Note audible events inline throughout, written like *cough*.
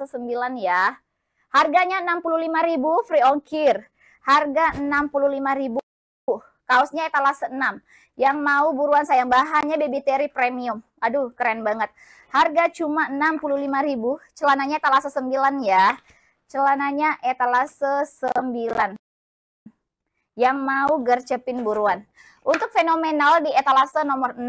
fase 9 ya. Harganya 65.000 free ongkir. Harga 65.000. Kaosnya etalase 6. Yang mau buruan sayang bahannya baby terry premium. Aduh, keren banget. Harga cuma 65.000, celananya etalase 9 ya. Celananya etalase 9. Yang mau gercepin buruan. Untuk fenomenal di etalase nomor 6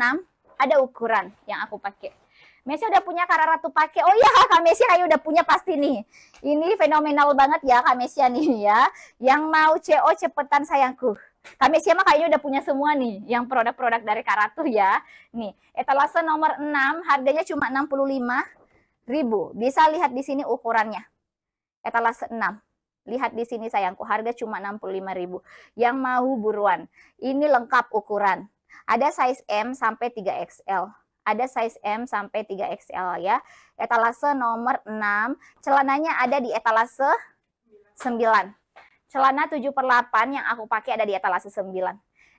ada ukuran yang aku pakai. Messi udah punya Kak Ratu pakai. Oh iya Kak Messi ayo udah punya pasti nih. Ini fenomenal banget ya Kak Messi nih *laughs* ya. Yang mau CO cepetan sayangku. Kak Messi mah kayaknya udah punya semua nih yang produk-produk dari karatu ya. Nih, etalase nomor 6 harganya cuma 65 ribu. Bisa lihat di sini ukurannya. Etalase 6. Lihat di sini sayangku, harga cuma 65 ribu. Yang mau buruan. Ini lengkap ukuran. Ada size M sampai 3XL ada size M sampai 3XL ya. Etalase nomor 6, celananya ada di etalase 9. Celana 7 per 8 yang aku pakai ada di etalase 9.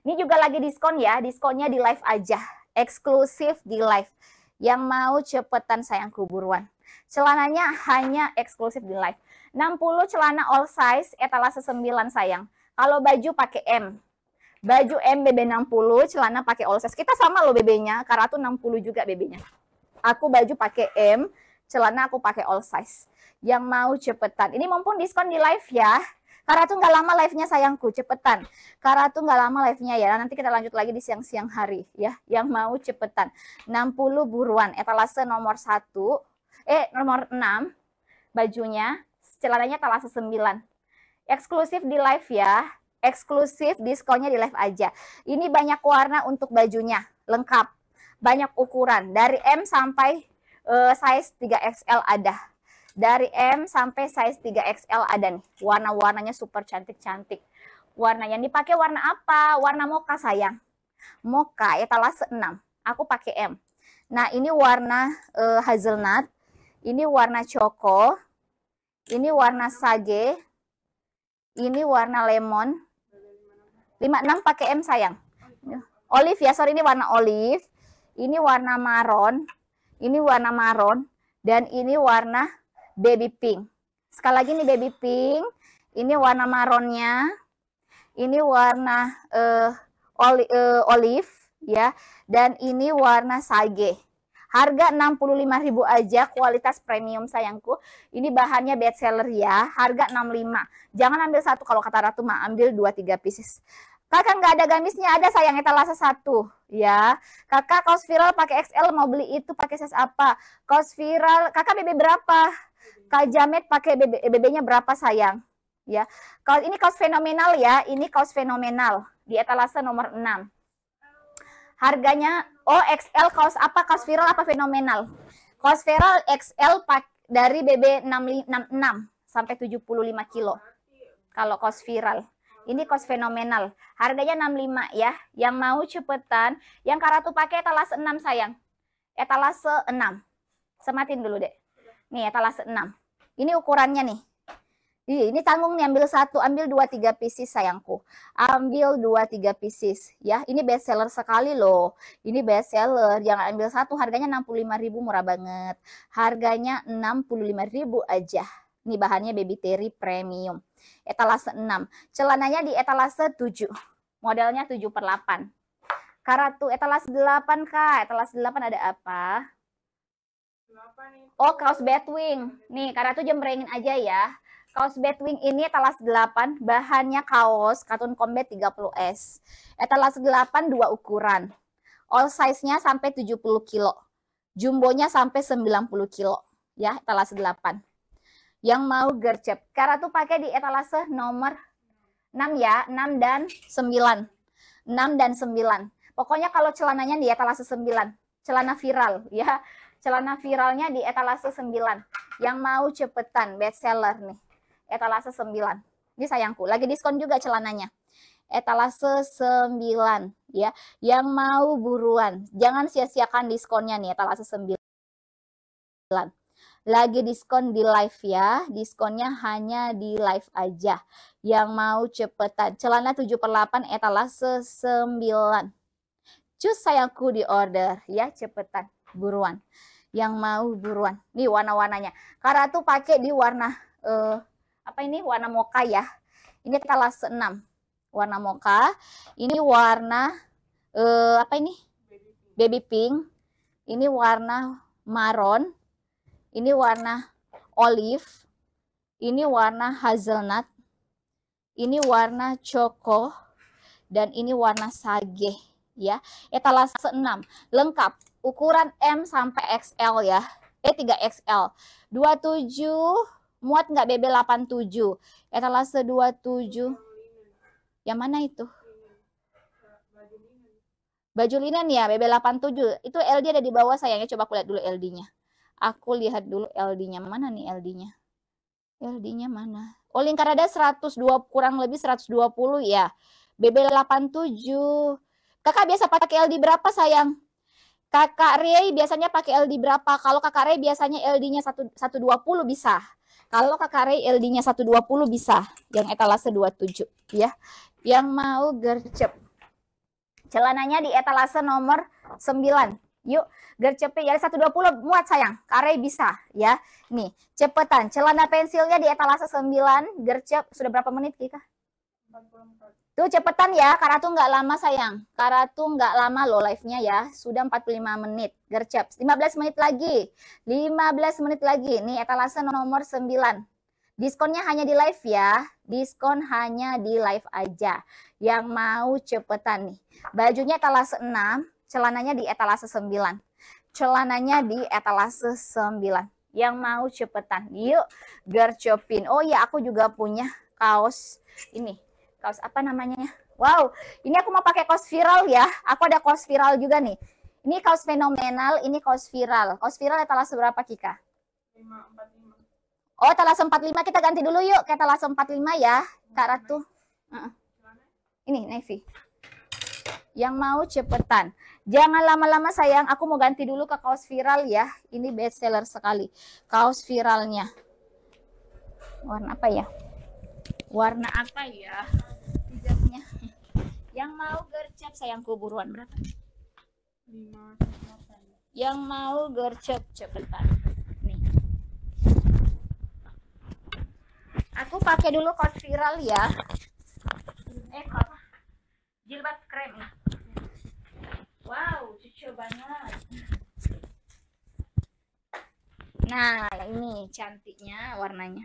Ini juga lagi diskon ya, diskonnya di live aja, eksklusif di live. Yang mau cepetan sayang kuburuan. Celananya hanya eksklusif di live. 60 celana all size, etalase 9 sayang. Kalau baju pakai M, Baju M BB60, celana pakai all size. Kita sama loh BB-nya, karena tuh 60 juga BB-nya. Aku baju pakai M, celana aku pakai all size. Yang mau cepetan. Ini mumpung diskon di live ya. Karena tuh nggak lama live-nya sayangku, cepetan. Karena tuh nggak lama live-nya ya. Nanti kita lanjut lagi di siang-siang hari ya. Yang mau cepetan. 60 buruan. Etalase nomor 1. Eh, nomor 6. Bajunya. Celananya etalase 9. Eksklusif di live ya eksklusif diskonnya di live aja. Ini banyak warna untuk bajunya, lengkap. Banyak ukuran, dari M sampai uh, size 3XL ada. Dari M sampai size 3XL ada nih. Warna-warnanya super cantik-cantik. Warna yang dipakai warna apa? Warna moka sayang. Moka etalase ya, 6. Aku pakai M. Nah, ini warna uh, hazelnut, ini warna choco, ini warna sage, ini warna lemon, 56 pakai M sayang. Olive ya, sorry ini warna olive. Ini warna maron. Ini warna maron. Dan ini warna baby pink. Sekali lagi ini baby pink. Ini warna maronnya. Ini warna uh, oli, uh, olive ya. Dan ini warna sage. Harga 65.000 aja, kualitas premium sayangku. Ini bahannya best seller ya, harga 65. Jangan ambil satu kalau kata Ratu mah, ambil 2 3 pieces. Kakak nggak ada gamisnya, ada sayang etalase satu ya. Kakak kaos viral pakai XL mau beli itu pakai size apa? Kaos viral, kakak BB berapa? Kak Jamet pakai BB-nya eh, berapa sayang? Ya. kalau ini kaos fenomenal ya, ini kaos fenomenal di etalase nomor 6. Harganya oh XL kaos apa? Kaos viral apa fenomenal? Kaos viral XL pak dari BB 66 sampai 75 kilo. Kalau kaos viral ini kos fenomenal. Harganya 65 ya. Yang mau cepetan, yang Karatu pakai etalase 6 sayang. Etalase 6. Sematin dulu, deh. Nih, etalase 6. Ini ukurannya nih. Ih, ini tanggung nih ambil satu, ambil dua tiga pieces sayangku. Ambil dua tiga pieces ya. Ini best seller sekali loh. Ini best seller. Jangan ambil satu, harganya 65.000 murah banget. Harganya 65.000 aja. Ini bahannya baby terry premium etalase 6. Celananya di etalase 7, modelnya 7 per 8. Karatu etalase 8, Kak. Etalase 8 ada apa? Oh, kaos batwing. Nih, Karatu jemrengin aja ya. Kaos batwing ini etalase 8, bahannya kaos katun combat 30S. Etalase 8 dua ukuran. All size-nya sampai 70 kilo. Jumbonya sampai 90 kilo ya etalase 8 yang mau gercep. Karena tuh pakai di etalase nomor 6 ya, 6 dan 9. 6 dan 9. Pokoknya kalau celananya di etalase 9, celana viral ya. Celana viralnya di etalase 9. Yang mau cepetan best seller nih. Etalase 9. Ini sayangku, lagi diskon juga celananya. Etalase 9 ya. Yang mau buruan, jangan sia-siakan diskonnya nih etalase 9 lagi diskon di live ya. Diskonnya hanya di live aja. Yang mau cepetan. Celana 7 per 8, etalase 9. Cus sayangku di order ya cepetan. Buruan. Yang mau buruan. Nih warna-warnanya. Karena tuh pakai di warna, uh, apa ini? Warna moka ya. Ini etalase 6. Warna moka. Ini warna, uh, apa ini? Baby pink. Ini warna maron ini warna olive, ini warna hazelnut, ini warna choco, dan ini warna sage ya. Etalase 6, lengkap. Ukuran M sampai XL ya. Eh 3XL. 27 muat nggak BB 87. Etalase 27. Yang mana itu? Baju linen ya, BB 87. Itu LD ada di bawah sayangnya coba aku lihat dulu LD-nya. Aku lihat dulu LD-nya mana nih LD-nya. LD-nya mana? Oh, lingkar ada 120 kurang lebih 120 ya. BB87. Kakak biasa pakai LD berapa sayang? Kakak Ray biasanya pakai LD berapa? Kalau kakak Ray biasanya LD-nya 120 bisa. Kalau kakak Ray LD-nya 120 bisa. Yang etalase 27 ya. Yang mau gercep. Celananya di etalase nomor 9. Yuk, gercep ya 120 muat sayang. Kare bisa ya. Nih, cepetan. Celana pensilnya di etalase 9, gercep sudah berapa menit Kika? 44. Tuh cepetan ya, karena tuh nggak lama sayang. Karena tuh nggak lama lo live-nya ya. Sudah 45 menit. Gercep 15 menit lagi. 15 menit lagi. Nih etalase nomor 9. Diskonnya hanya di live ya. Diskon hanya di live aja. Yang mau cepetan nih. Bajunya etalase 6 celananya di etalase 9. Celananya di etalase 9. Yang mau cepetan. Yuk, gercopin. Oh iya, aku juga punya kaos ini. Kaos apa namanya ya? Wow, ini aku mau pakai kaos viral ya. Aku ada kaos viral juga nih. Ini kaos fenomenal, ini kaos viral. Kaos viral etalase berapa, Kika? 545. Oh, etalase 45 kita ganti dulu yuk ke etalase 45 ya, Kak Ratu. Uh -uh. Ini navy yang mau cepetan. Jangan lama-lama sayang, aku mau ganti dulu ke kaos viral ya. Ini best seller sekali. Kaos viralnya. Warna apa ya? Warna apa ya? Hijabnya. Yang mau gercep sayangku buruan berapa? 5. Yang mau gercep cepetan. Nih. Aku pakai dulu kaos viral ya. Eh, bat krem. Wow, cucu banget. Nah, ini cantiknya warnanya.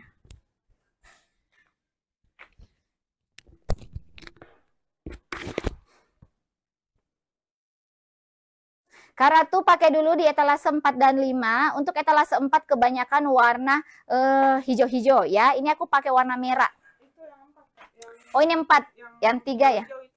Karena tuh pakai dulu di etalase 4 dan 5. Untuk etalase 4 kebanyakan warna eh, hijau-hijau uh, ya. Ini aku pakai warna merah. Ya? Oh ini 4. Yang, yang 3 ya. Hijau